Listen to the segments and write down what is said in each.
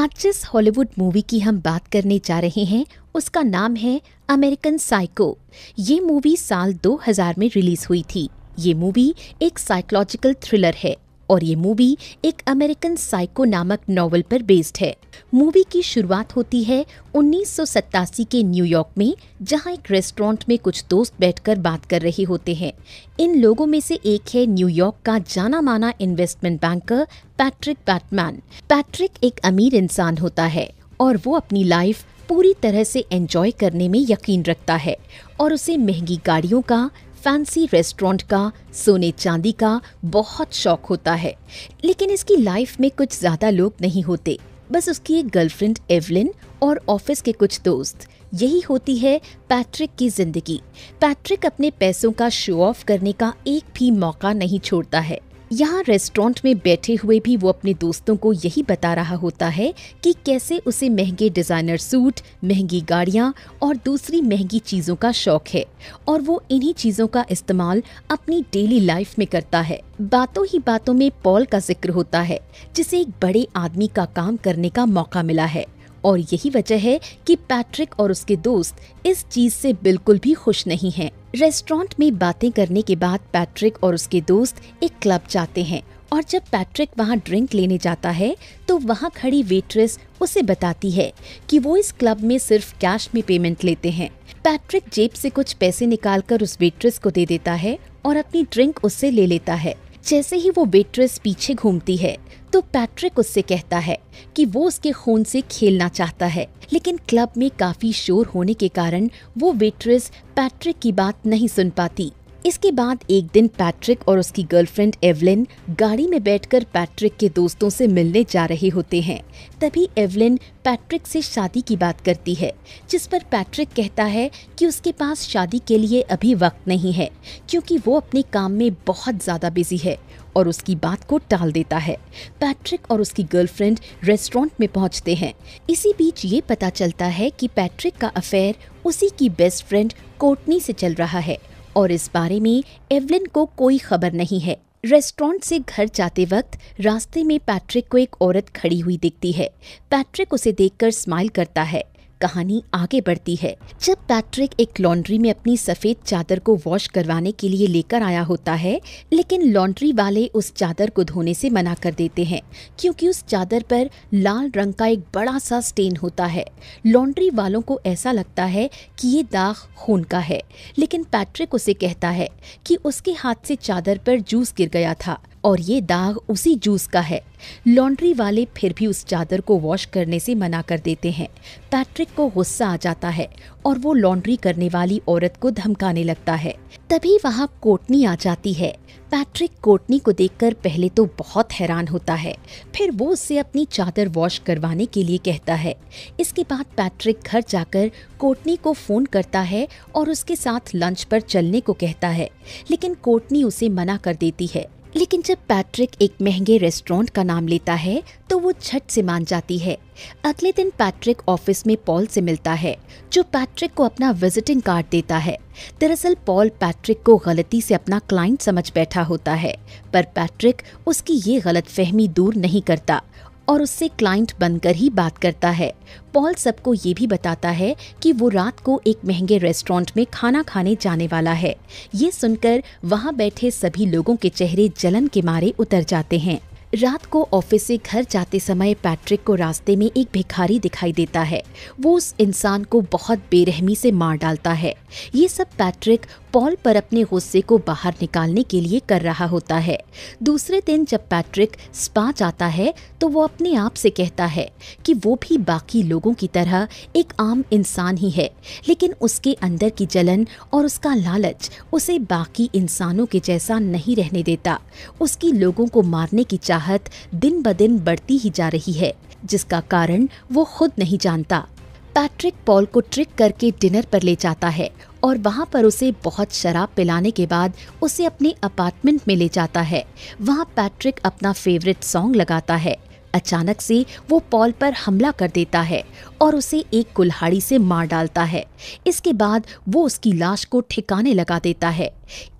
आज जिस Hollywood movie की हम बात करने जा रहे हैं उसका नाम है अमेरिकन साइको ये मूवी साल 2000 में रिलीज हुई थी ये मूवी एक साइकोलॉजिकल थ्रिलर है और ये मूवी एक अमेरिकन साइको नामक नॉवल पर बेस्ड है मूवी की शुरुआत होती है उन्नीस के न्यूयॉर्क में जहां एक रेस्टोरेंट में कुछ दोस्त बैठकर बात कर रहे होते हैं इन लोगों में से एक है न्यूयॉर्क का जाना माना investment banker Patrick Bateman Patrick एक अमीर इंसान होता है और वो अपनी लाइफ पूरी तरह से एंजॉय करने में यकीन रखता है और उसे महंगी गाड़ियों का फैंसी रेस्टोरेंट का सोने चांदी का बहुत शौक होता है लेकिन इसकी लाइफ में कुछ ज़्यादा लोग नहीं होते बस उसकी एक गर्लफ्रेंड एवलिन और ऑफिस के कुछ दोस्त यही होती है पैट्रिक की जिंदगी पैट्रिक अपने पैसों का शो ऑफ करने का एक भी मौका नहीं छोड़ता है यहाँ रेस्टोरेंट में बैठे हुए भी वो अपने दोस्तों को यही बता रहा होता है कि कैसे उसे महंगे डिज़ाइनर सूट महंगी गाड़ियाँ और दूसरी महंगी चीज़ों का शौक है और वो इन्हीं चीज़ों का इस्तेमाल अपनी डेली लाइफ में करता है बातों ही बातों में पॉल का जिक्र होता है जिसे एक बड़े आदमी का काम करने का मौका मिला है और यही वजह है कि पैट्रिक और उसके दोस्त इस चीज़ से बिल्कुल भी खुश नहीं हैं रेस्टोरेंट में बातें करने के बाद पैट्रिक और उसके दोस्त एक क्लब जाते हैं और जब पैट्रिक वहाँ ड्रिंक लेने जाता है तो वहाँ खड़ी वेट्रेस उसे बताती है कि वो इस क्लब में सिर्फ कैश में पेमेंट लेते हैं पैट्रिक जेब से कुछ पैसे निकालकर उस वेट्रेस को दे देता है और अपनी ड्रिंक उससे ले लेता है जैसे ही वो बेट्रेस पीछे घूमती है तो पैट्रिक उससे कहता है कि वो उसके खून से खेलना चाहता है लेकिन क्लब में काफी शोर होने के कारण वो वेट्रेस पैट्रिक की बात नहीं सुन पाती इसके बाद एक दिन पैट्रिक और उसकी गर्लफ्रेंड एवलिन गाड़ी में बैठकर पैट्रिक के दोस्तों से मिलने जा रहे होते हैं तभी एवलिन पैट्रिक से शादी की बात करती है जिस पर पैट्रिक कहता है कि उसके पास शादी के लिए अभी वक्त नहीं है क्योंकि वो अपने काम में बहुत ज़्यादा बिजी है और उसकी बात को टाल देता है पैट्रिक और उसकी गर्लफ्रेंड रेस्टोरेंट में पहुंचते हैं इसी बीच ये पता चलता है कि पैट्रिक का अफेयर उसी की बेस्ट फ्रेंड कोटनी से चल रहा है और इस बारे में एवलिन को कोई खबर नहीं है रेस्टोरेंट से घर जाते वक्त रास्ते में पैट्रिक को एक औरत खड़ी हुई दिखती है पैट्रिक उसे देखकर स्माइल करता है कहानी आगे बढ़ती है जब पैट्रिक एक लॉन्ड्री में अपनी सफेद चादर को वॉश करवाने के लिए लेकर आया होता है लेकिन लॉन्ड्री वाले उस चादर को धोने से मना कर देते हैं क्योंकि उस चादर पर लाल रंग का एक बड़ा सा स्टेन होता है लॉन्ड्री वालों को ऐसा लगता है कि ये दाग खून का है लेकिन पैट्रिक उसे कहता है कि उसके हाथ से चादर पर जूस गिर गया था और ये दाग उसी जूस का है लॉन्ड्री वाले फिर भी उस चादर को वॉश करने से मना कर देते हैं पैट्रिक को गुस्सा आ जाता है और वो लॉन्ड्री करने वाली औरत को धमकाने लगता है तभी वहाँ कोटनी आ जाती है पैट्रिक कोटनी को देखकर पहले तो बहुत हैरान होता है फिर वो उससे अपनी चादर वॉश करवाने के लिए कहता है इसके बाद पैट्रिक घर जाकर कोटनी को फ़ोन करता है और उसके साथ लंच पर चलने को कहता है लेकिन कोटनी उसे मना कर देती है लेकिन जब पैट्रिक एक महंगे रेस्टोरेंट का नाम लेता है तो वो झट से मान जाती है अगले दिन पैट्रिक ऑफिस में पॉल से मिलता है जो पैट्रिक को अपना विजिटिंग कार्ड देता है दरअसल पॉल पैट्रिक को गलती से अपना क्लाइंट समझ बैठा होता है पर पैट्रिक उसकी ये गलत फहमी दूर नहीं करता और उससे क्लाइंट बनकर ही बात करता है पॉल सबको ये भी बताता है कि वो रात को एक महंगे रेस्टोरेंट में खाना खाने जाने वाला है ये सुनकर वहाँ बैठे सभी लोगों के चेहरे जलन के मारे उतर जाते हैं रात को ऑफिस से घर जाते समय पैट्रिक को रास्ते में एक भिखारी दिखाई देता है वो उस इंसान को बहुत बेरहमी से मार डालता है ये सब पैट्रिक पॉल पर अपने गुस्से को बाहर निकालने के लिए कर रहा होता है दूसरे दिन जब पैट्रिक स्पा जाता है तो वो अपने आप से कहता है कि वो भी बाकी लोगों की तरह एक आम इंसान ही है लेकिन उसके अंदर की जलन और उसका लालच उसे बाकी इंसानों के जैसा नहीं रहने देता उसकी लोगों को मारने की चाहत दिन ब दिन बढ़ती ही जा रही है जिसका कारण वो खुद नहीं जानता पैट्रिक पॉल को ट्रिक करके डिनर पर ले जाता है और वहाँ पर उसे बहुत शराब पिलाने के बाद उसे अपने अपार्टमेंट में ले जाता है वहाँ पैट्रिक अपना फेवरेट सॉन्ग लगाता है अचानक से वो पॉल पर हमला कर देता है और उसे एक कुल्हाड़ी से मार डालता है इसके बाद वो उसकी लाश को ठिकाने लगा देता है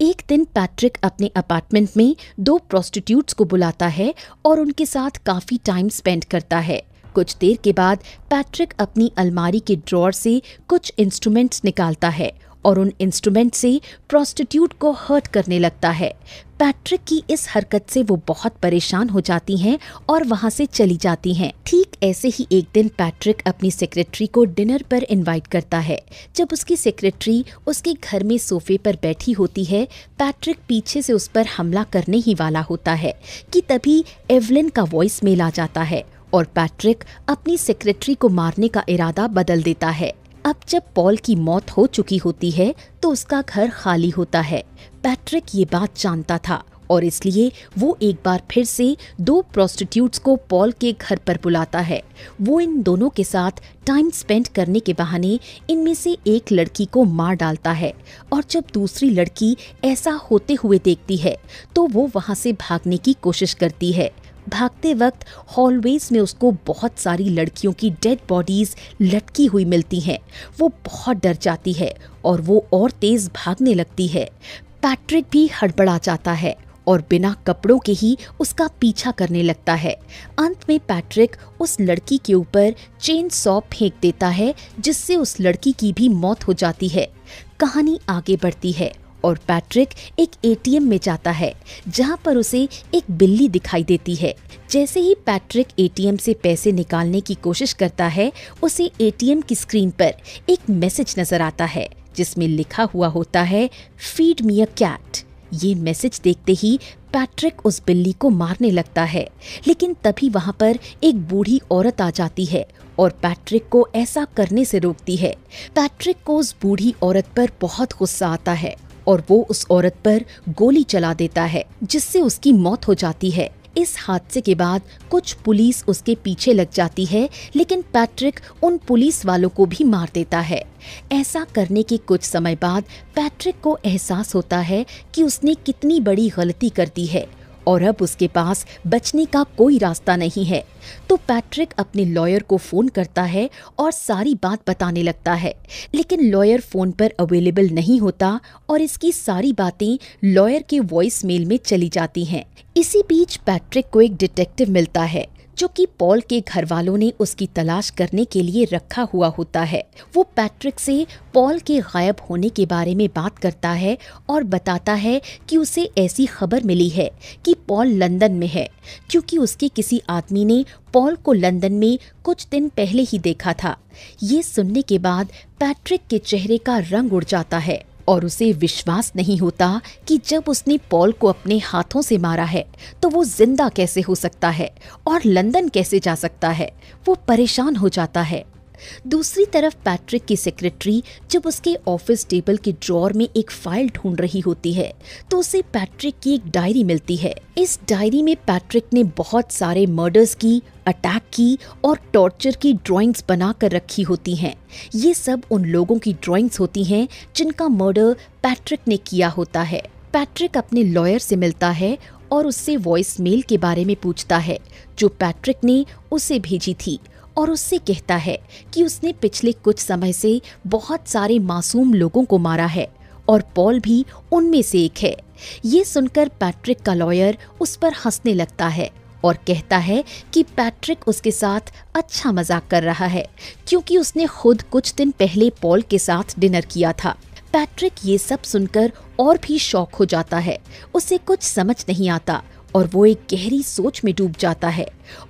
एक दिन पैट्रिक अपने अपार्टमेंट में दो प्रोस्टिट्यूट्स को बुलाता है और उनके साथ काफ़ी टाइम स्पेंड करता है कुछ देर के बाद पैट्रिक अपनी अलमारी के ड्रॉर से कुछ इंस्ट्रूमेंट्स निकालता है और उन इंस्ट्रूमेंट से प्रोस्टिट्यूट को हर्ट करने लगता है पैट्रिक की इस हरकत से वो बहुत परेशान हो जाती हैं और वहाँ से चली जाती हैं ठीक ऐसे ही एक दिन पैट्रिक अपनी सेक्रेटरी को डिनर पर इनवाइट करता है जब उसकी सेक्रेटरी उसके घर में सोफे पर बैठी होती है पैट्रिक पीछे से उस पर हमला करने ही वाला होता है कि तभी एवलिन का वॉइस मेल आ जाता है और पैट्रिक अपनी सेक्रेटरी को मारने का इरादा बदल देता है अब जब पॉल की मौत हो चुकी होती है तो उसका घर खाली होता है पैट्रिक ये बात जानता था और इसलिए वो एक बार फिर से दो प्रोस्टिट्यूट्स को पॉल के घर पर बुलाता है वो इन दोनों के साथ टाइम स्पेंड करने के बहाने इनमें से एक लड़की को मार डालता है और जब दूसरी लड़की ऐसा होते हुए देखती है तो वो वहाँ से भागने की कोशिश करती है भागते वक्त हॉलवेज में उसको बहुत सारी लड़कियों की डेड बॉडीज लटकी हुई मिलती हैं वो बहुत डर जाती है और वो और तेज भागने लगती है पैट्रिक भी हड़बड़ा जाता है और बिना कपड़ों के ही उसका पीछा करने लगता है अंत में पैट्रिक उस लड़की के ऊपर चेन सौ फेंक देता है जिससे उस लड़की की भी मौत हो जाती है कहानी आगे बढ़ती है और पैट्रिक एक एटीएम में जाता है जहां पर उसे एक बिल्ली दिखाई देती है जैसे ही पैट्रिक एटीएम से पैसे निकालने की कोशिश करता है उसे एटीएम की स्क्रीन पर एक मैसेज नजर आता है जिसमें लिखा हुआ होता है फीड मी अ कैट ये मैसेज देखते ही पैट्रिक उस बिल्ली को मारने लगता है लेकिन तभी वहाँ पर एक बूढ़ी औरत आ जाती है और पैट्रिक को ऐसा करने से रोकती है पैट्रिक को उस बूढ़ी औरत पर बहुत गुस्सा आता है और वो उस औरत पर गोली चला देता है जिससे उसकी मौत हो जाती है इस हादसे के बाद कुछ पुलिस उसके पीछे लग जाती है लेकिन पैट्रिक उन पुलिस वालों को भी मार देता है ऐसा करने के कुछ समय बाद पैट्रिक को एहसास होता है कि उसने कितनी बड़ी गलती कर दी है और अब उसके पास बचने का कोई रास्ता नहीं है तो पैट्रिक अपने लॉयर को फ़ोन करता है और सारी बात बताने लगता है लेकिन लॉयर फ़ोन पर अवेलेबल नहीं होता और इसकी सारी बातें लॉयर के वॉइस मेल में चली जाती हैं इसी बीच पैट्रिक को एक डिटेक्टिव मिलता है जो कि पॉल के घर वालों ने उसकी तलाश करने के लिए रखा हुआ होता है वो पैट्रिक से पॉल के गायब होने के बारे में बात करता है और बताता है कि उसे ऐसी खबर मिली है कि पॉल लंदन में है क्योंकि उसके किसी आदमी ने पॉल को लंदन में कुछ दिन पहले ही देखा था ये सुनने के बाद पैट्रिक के चेहरे का रंग उड़ जाता है और उसे विश्वास नहीं होता कि जब उसने पॉल को अपने हाथों से मारा है तो वो जिंदा कैसे हो सकता है और लंदन कैसे जा सकता है वो परेशान हो जाता है दूसरी तरफ पैट्रिक की सेक्रेटरी जब उसके ऑफिस टेबल के ड्रॉर में एक फाइल ढूंढ रही होती है तो उसे पैट्रिक की एक डायरी मिलती है इस डायरी में पैट्रिक ने बहुत सारे मर्डर्स की अटैक की और टॉर्चर की ड्राइंग्स बना कर रखी होती हैं ये सब उन लोगों की ड्राइंग्स होती हैं जिनका मर्डर पैट्रिक ने किया होता है पैट्रिक अपने लॉयर से मिलता है और उससे वॉइस मेल के बारे में पूछता है जो पैट्रिक ने उसे भेजी थी और उससे कहता है कि उसने पिछले कुछ समय से बहुत सारे मासूम लोगों को मारा है और पॉल भी उनमें से एक है ये सुनकर पैट्रिक का लॉयर उस पर हंसने लगता है और कहता है कि पैट्रिक उसके साथ अच्छा मजाक कर रहा है क्योंकि उसने खुद कुछ दिन पहले पॉल के साथ डिनर किया था पैट्रिक ये सब सुनकर और भी शौक हो जाता है उसे कुछ समझ नहीं आता और वो एक गहरी सोच में डूब जाता है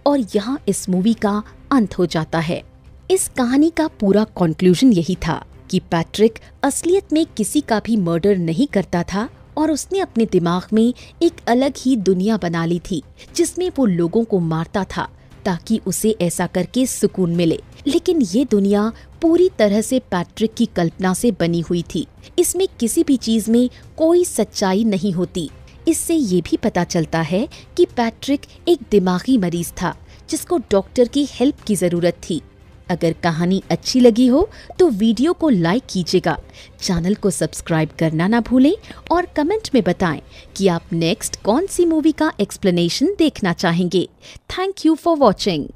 और यहाँ इस मूवी का अंत हो जाता है इस कहानी का पूरा कॉन्क्लूजन यही था कि पैट्रिक असलियत में किसी का भी मर्डर नहीं करता था और उसने अपने दिमाग में एक अलग ही दुनिया बना ली थी जिसमें वो लोगों को मारता था ताकि उसे ऐसा करके सुकून मिले लेकिन ये दुनिया पूरी तरह से पैट्रिक की कल्पना से बनी हुई थी इसमें किसी भी चीज में कोई सच्चाई नहीं होती इससे ये भी पता चलता है कि पैट्रिक एक दिमागी मरीज था जिसको डॉक्टर की हेल्प की ज़रूरत थी अगर कहानी अच्छी लगी हो तो वीडियो को लाइक कीजिएगा चैनल को सब्सक्राइब करना ना भूलें और कमेंट में बताएं कि आप नेक्स्ट कौन सी मूवी का एक्सप्लेनेशन देखना चाहेंगे थैंक यू फॉर वॉचिंग